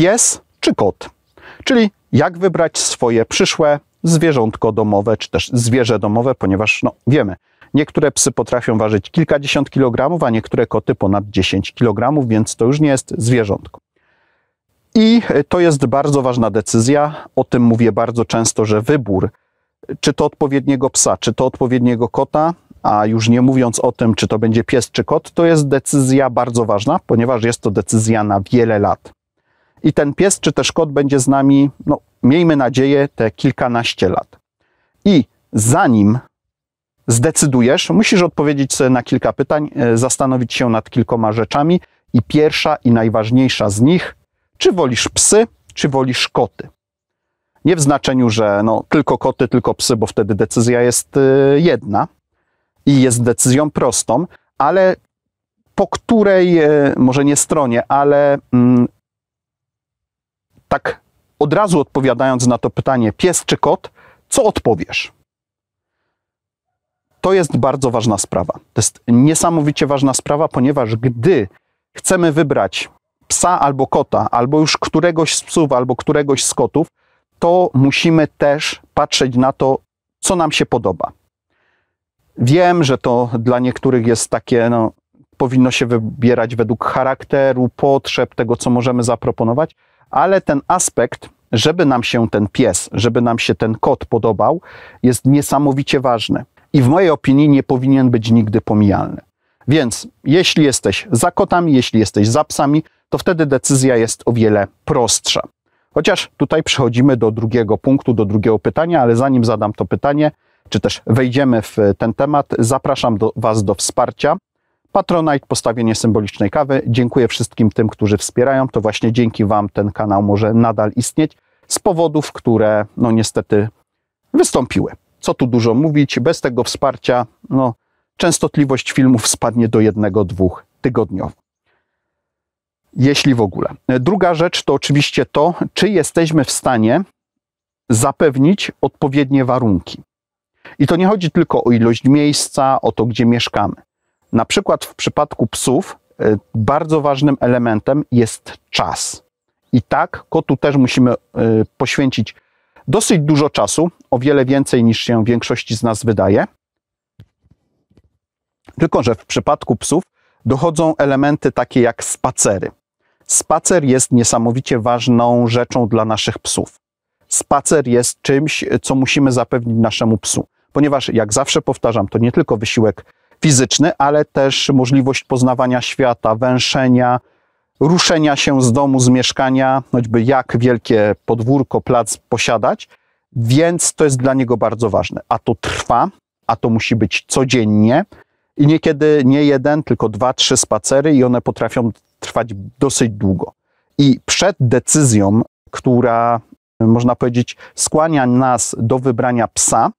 pies czy kot. Czyli jak wybrać swoje przyszłe zwierzątko domowe, czy też zwierzę domowe, ponieważ no, wiemy, niektóre psy potrafią ważyć kilkadziesiąt kilogramów, a niektóre koty ponad 10 kilogramów, więc to już nie jest zwierzątko. I to jest bardzo ważna decyzja. O tym mówię bardzo często, że wybór, czy to odpowiedniego psa, czy to odpowiedniego kota, a już nie mówiąc o tym, czy to będzie pies czy kot, to jest decyzja bardzo ważna, ponieważ jest to decyzja na wiele lat i ten pies czy też kot będzie z nami, no, miejmy nadzieję, te kilkanaście lat. I zanim zdecydujesz, musisz odpowiedzieć sobie na kilka pytań, e, zastanowić się nad kilkoma rzeczami. I pierwsza i najważniejsza z nich, czy wolisz psy, czy wolisz koty? Nie w znaczeniu, że no, tylko koty, tylko psy, bo wtedy decyzja jest e, jedna i jest decyzją prostą, ale po której, e, może nie stronie, ale mm, tak od razu odpowiadając na to pytanie, pies czy kot, co odpowiesz? To jest bardzo ważna sprawa. To jest niesamowicie ważna sprawa, ponieważ gdy chcemy wybrać psa albo kota, albo już któregoś z psów, albo któregoś z kotów, to musimy też patrzeć na to, co nam się podoba. Wiem, że to dla niektórych jest takie, no, powinno się wybierać według charakteru, potrzeb, tego, co możemy zaproponować, ale ten aspekt, żeby nam się ten pies, żeby nam się ten kot podobał, jest niesamowicie ważny i w mojej opinii nie powinien być nigdy pomijalny. Więc jeśli jesteś za kotami, jeśli jesteś za psami, to wtedy decyzja jest o wiele prostsza. Chociaż tutaj przechodzimy do drugiego punktu, do drugiego pytania, ale zanim zadam to pytanie, czy też wejdziemy w ten temat, zapraszam do Was do wsparcia. Patronite, postawienie symbolicznej kawy. Dziękuję wszystkim tym, którzy wspierają. To właśnie dzięki Wam ten kanał może nadal istnieć z powodów, które no niestety wystąpiły. Co tu dużo mówić, bez tego wsparcia no, częstotliwość filmów spadnie do jednego, dwóch tygodniowo. Jeśli w ogóle. Druga rzecz to oczywiście to, czy jesteśmy w stanie zapewnić odpowiednie warunki. I to nie chodzi tylko o ilość miejsca, o to, gdzie mieszkamy. Na przykład w przypadku psów y, bardzo ważnym elementem jest czas. I tak kotu też musimy y, poświęcić dosyć dużo czasu, o wiele więcej niż się większości z nas wydaje. Tylko, że w przypadku psów dochodzą elementy takie jak spacery. Spacer jest niesamowicie ważną rzeczą dla naszych psów. Spacer jest czymś, co musimy zapewnić naszemu psu, ponieważ, jak zawsze powtarzam, to nie tylko wysiłek fizyczny, ale też możliwość poznawania świata, węszenia, ruszenia się z domu, z mieszkania, choćby jak wielkie podwórko, plac posiadać, więc to jest dla niego bardzo ważne. A to trwa, a to musi być codziennie i niekiedy nie jeden, tylko dwa, trzy spacery i one potrafią trwać dosyć długo. I przed decyzją, która można powiedzieć skłania nas do wybrania psa,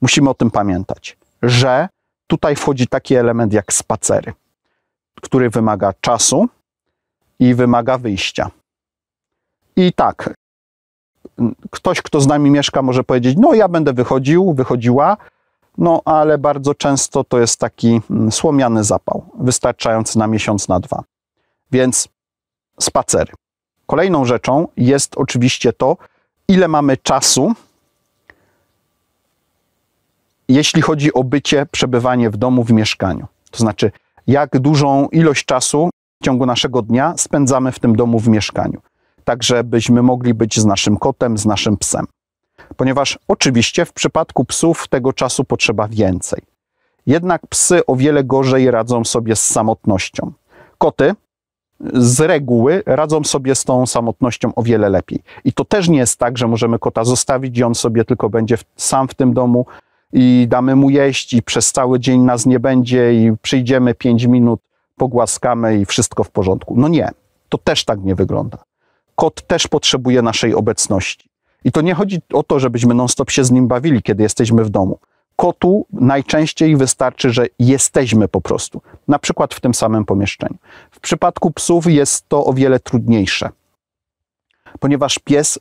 musimy o tym pamiętać, że Tutaj wchodzi taki element jak spacery, który wymaga czasu i wymaga wyjścia. I tak, ktoś, kto z nami mieszka, może powiedzieć: No, ja będę wychodził, wychodziła, no ale bardzo często to jest taki mm, słomiany zapał, wystarczający na miesiąc, na dwa. Więc spacery. Kolejną rzeczą jest oczywiście to, ile mamy czasu jeśli chodzi o bycie, przebywanie w domu, w mieszkaniu. To znaczy, jak dużą ilość czasu w ciągu naszego dnia spędzamy w tym domu, w mieszkaniu. Tak, żebyśmy mogli być z naszym kotem, z naszym psem. Ponieważ oczywiście w przypadku psów tego czasu potrzeba więcej. Jednak psy o wiele gorzej radzą sobie z samotnością. Koty z reguły radzą sobie z tą samotnością o wiele lepiej. I to też nie jest tak, że możemy kota zostawić i on sobie tylko będzie w, sam w tym domu i damy mu jeść i przez cały dzień nas nie będzie i przyjdziemy 5 minut, pogłaskamy i wszystko w porządku. No nie, to też tak nie wygląda. Kot też potrzebuje naszej obecności. I to nie chodzi o to, żebyśmy non-stop się z nim bawili, kiedy jesteśmy w domu. Kotu najczęściej wystarczy, że jesteśmy po prostu, na przykład w tym samym pomieszczeniu. W przypadku psów jest to o wiele trudniejsze, ponieważ pies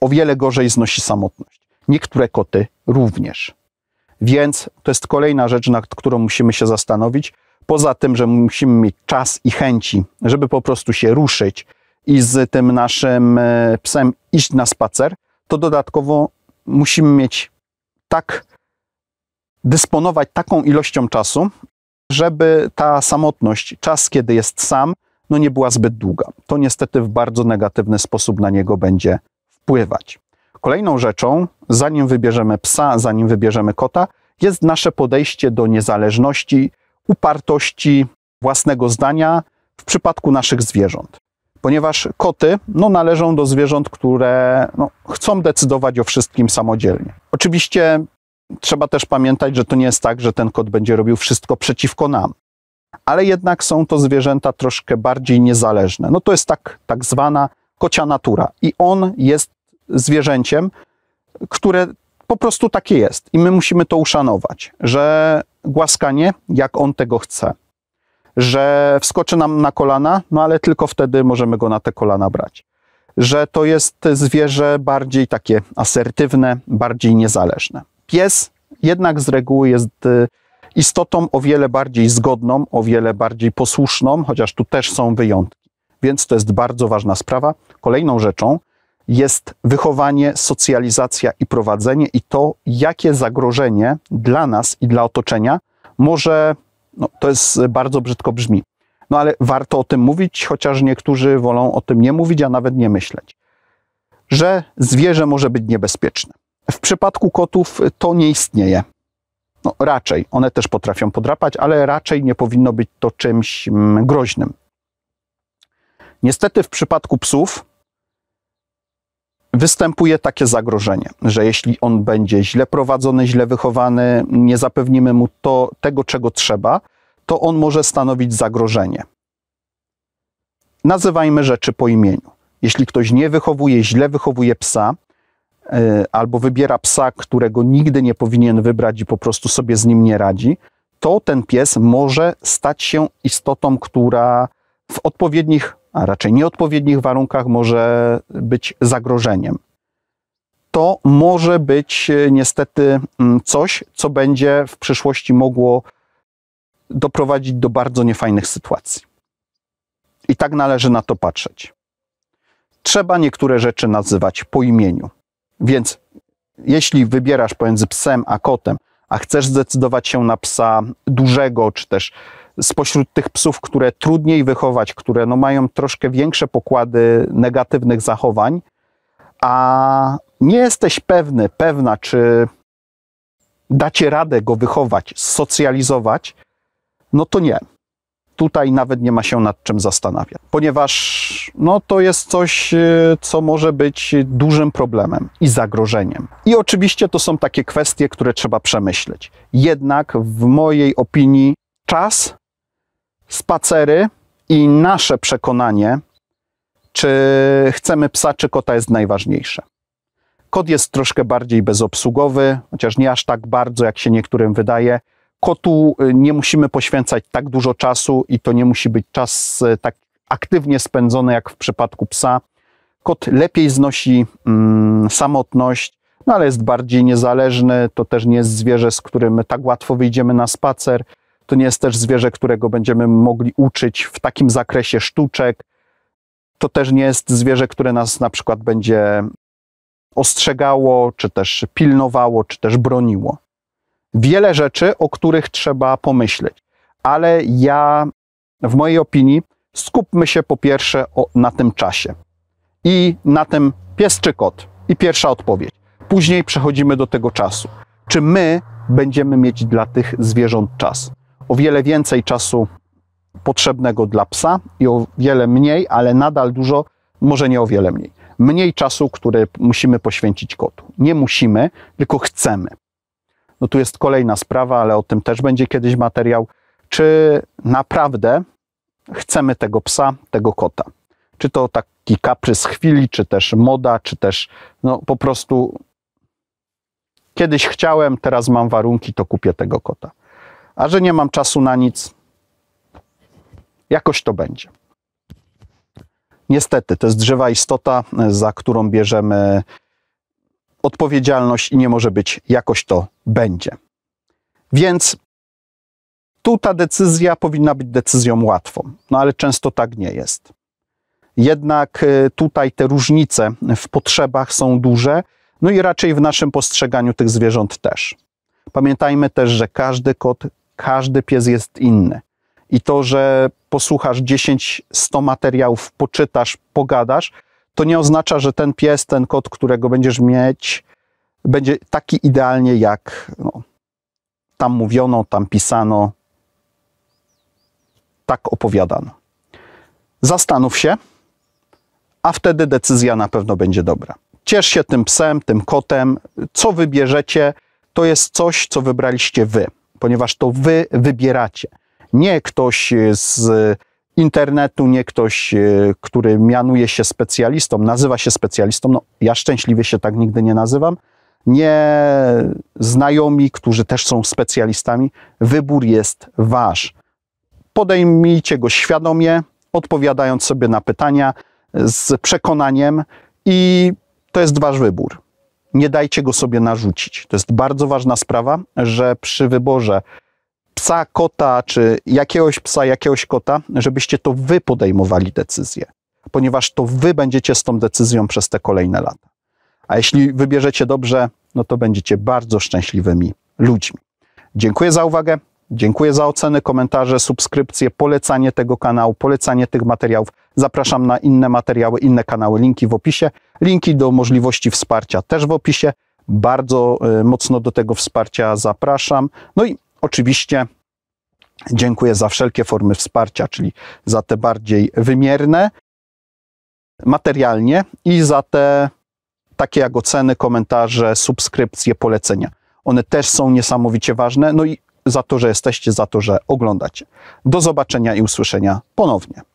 o wiele gorzej znosi samotność. Niektóre koty również. Więc to jest kolejna rzecz, nad którą musimy się zastanowić. Poza tym, że musimy mieć czas i chęci, żeby po prostu się ruszyć i z tym naszym e, psem iść na spacer, to dodatkowo musimy mieć tak, dysponować taką ilością czasu, żeby ta samotność, czas, kiedy jest sam, no nie była zbyt długa. To niestety w bardzo negatywny sposób na niego będzie wpływać. Kolejną rzeczą, zanim wybierzemy psa, zanim wybierzemy kota, jest nasze podejście do niezależności, upartości własnego zdania w przypadku naszych zwierząt. Ponieważ koty no, należą do zwierząt, które no, chcą decydować o wszystkim samodzielnie. Oczywiście trzeba też pamiętać, że to nie jest tak, że ten kot będzie robił wszystko przeciwko nam. Ale jednak są to zwierzęta troszkę bardziej niezależne. No to jest tak, tak zwana kocia natura. I on jest zwierzęciem, które po prostu takie jest. I my musimy to uszanować, że głaskanie, jak on tego chce, że wskoczy nam na kolana, no ale tylko wtedy możemy go na te kolana brać. Że to jest zwierzę bardziej takie asertywne, bardziej niezależne. Pies jednak z reguły jest y, istotą o wiele bardziej zgodną, o wiele bardziej posłuszną, chociaż tu też są wyjątki. Więc to jest bardzo ważna sprawa. Kolejną rzeczą, jest wychowanie, socjalizacja i prowadzenie i to, jakie zagrożenie dla nas i dla otoczenia może, no, to jest bardzo brzydko brzmi, no ale warto o tym mówić, chociaż niektórzy wolą o tym nie mówić, a nawet nie myśleć, że zwierzę może być niebezpieczne. W przypadku kotów to nie istnieje. No, raczej, one też potrafią podrapać, ale raczej nie powinno być to czymś mm, groźnym. Niestety w przypadku psów występuje takie zagrożenie, że jeśli on będzie źle prowadzony, źle wychowany, nie zapewnimy mu to, tego, czego trzeba, to on może stanowić zagrożenie. Nazywajmy rzeczy po imieniu. Jeśli ktoś nie wychowuje, źle wychowuje psa, e, albo wybiera psa, którego nigdy nie powinien wybrać i po prostu sobie z nim nie radzi, to ten pies może stać się istotą, która w odpowiednich a raczej nieodpowiednich warunkach może być zagrożeniem. To może być e, niestety mm, coś, co będzie w przyszłości mogło doprowadzić do bardzo niefajnych sytuacji. I tak należy na to patrzeć. Trzeba niektóre rzeczy nazywać po imieniu. Więc jeśli wybierasz pomiędzy psem a kotem, a chcesz zdecydować się na psa dużego czy też spośród tych psów, które trudniej wychować, które no mają troszkę większe pokłady negatywnych zachowań, a nie jesteś pewny, pewna, czy dacie radę go wychować, socjalizować, no to nie. Tutaj nawet nie ma się nad czym zastanawiać, ponieważ no, to jest coś, y, co może być dużym problemem i zagrożeniem. I oczywiście to są takie kwestie, które trzeba przemyśleć. Jednak w mojej opinii czas spacery i nasze przekonanie, czy chcemy psa, czy kota, jest najważniejsze. Kot jest troszkę bardziej bezobsługowy, chociaż nie aż tak bardzo, jak się niektórym wydaje. Kotu y, nie musimy poświęcać tak dużo czasu i to nie musi być czas y, tak aktywnie spędzony jak w przypadku psa. Kot lepiej znosi mm, samotność, no ale jest bardziej niezależny. To też nie jest zwierzę, z którym tak łatwo wyjdziemy na spacer to nie jest też zwierzę, którego będziemy mogli uczyć w takim zakresie sztuczek. To też nie jest zwierzę, które nas na przykład będzie ostrzegało, czy też pilnowało, czy też broniło. Wiele rzeczy, o których trzeba pomyśleć, ale ja, w mojej opinii, skupmy się po pierwsze o, na tym czasie i na tym pies czy kot. I pierwsza odpowiedź. Później przechodzimy do tego czasu. Czy my będziemy mieć dla tych zwierząt czas? o wiele więcej czasu potrzebnego dla psa i o wiele mniej, ale nadal dużo, może nie o wiele mniej. Mniej czasu, który musimy poświęcić kotu. Nie musimy, tylko chcemy. No tu jest kolejna sprawa, ale o tym też będzie kiedyś materiał. Czy naprawdę chcemy tego psa, tego kota? Czy to taki kaprys chwili, czy też moda, czy też no, po prostu kiedyś chciałem, teraz mam warunki, to kupię tego kota a że nie mam czasu na nic, jakoś to będzie. Niestety, to jest drzewa istota, za którą bierzemy odpowiedzialność i nie może być jakoś to będzie. Więc tu ta decyzja powinna być decyzją łatwą, no ale często tak nie jest. Jednak y, tutaj te różnice w potrzebach są duże, no i raczej w naszym postrzeganiu tych zwierząt też. Pamiętajmy też, że każdy kot, każdy pies jest inny. I to, że posłuchasz 10, 100 materiałów, poczytasz, pogadasz, to nie oznacza, że ten pies, ten kot, którego będziesz mieć, będzie taki idealnie jak no, tam mówiono, tam pisano, tak opowiadano. Zastanów się, a wtedy decyzja na pewno będzie dobra. Ciesz się tym psem, tym kotem. Co wybierzecie, to jest coś, co wybraliście wy ponieważ to wy wybieracie. Nie ktoś e, z internetu, nie ktoś, e, który mianuje się specjalistą, nazywa się specjalistą. No, ja szczęśliwie się tak nigdy nie nazywam. Nie znajomi, którzy też są specjalistami. Wybór jest wasz. Podejmijcie go świadomie, odpowiadając sobie na pytania z przekonaniem i to jest wasz wybór nie dajcie go sobie narzucić. To jest bardzo ważna sprawa, że przy wyborze psa, kota, czy jakiegoś psa, jakiegoś kota, żebyście to wy podejmowali decyzję, ponieważ to wy będziecie z tą decyzją przez te kolejne lata. A jeśli wybierzecie dobrze, no to będziecie bardzo szczęśliwymi ludźmi. Dziękuję za uwagę, dziękuję za oceny, komentarze, subskrypcje, polecanie tego kanału, polecanie tych materiałów. Zapraszam na inne materiały, inne kanały, linki w opisie. Linki do możliwości wsparcia też w opisie. Bardzo e, mocno do tego wsparcia zapraszam. No i oczywiście dziękuję za wszelkie formy wsparcia, czyli za te bardziej wymierne materialnie i za te takie jak oceny, komentarze, subskrypcje, polecenia. One też są niesamowicie ważne. No i za to, że jesteście, za to, że oglądacie. Do zobaczenia i usłyszenia ponownie.